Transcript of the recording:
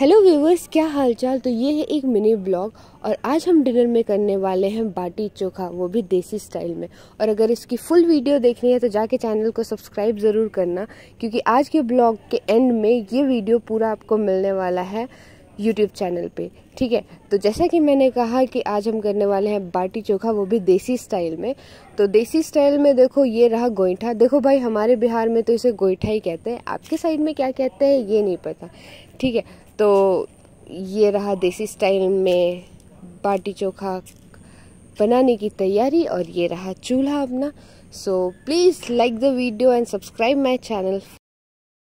hello viewers क्या हालचाल तो ये है एक मिनी ब्लॉग और आज हम डिनर में करने वाले हैं बाटी चोखा वो भी देसी स्टाइल में और अगर इसकी फुल वीडियो देखनी है तो जाके चैनल को सब्सक्राइब ज़रूर करना क्योंकि आज के ब्लॉग के एंड में ये वीडियो पूरा आपको मिलने वाला है यूट्यूब चैनल पे ठीक है तो जैसा कि मैंने कहा कि आज हम करने वाले हैं बाटी चोखा वो भी देसी स्टाइल में तो देसी स्टाइल में देखो ये रहा गोईठा देखो भाई हमारे बिहार में तो इसे गोइठा ही कहते हैं आपके साइड में क्या कहते हैं ये नहीं पता ठीक है तो ये रहा देसी स्टाइल में बाटी चोखा बनाने की तैयारी और ये रहा चूल्हा अपना so please like the video and subscribe my channel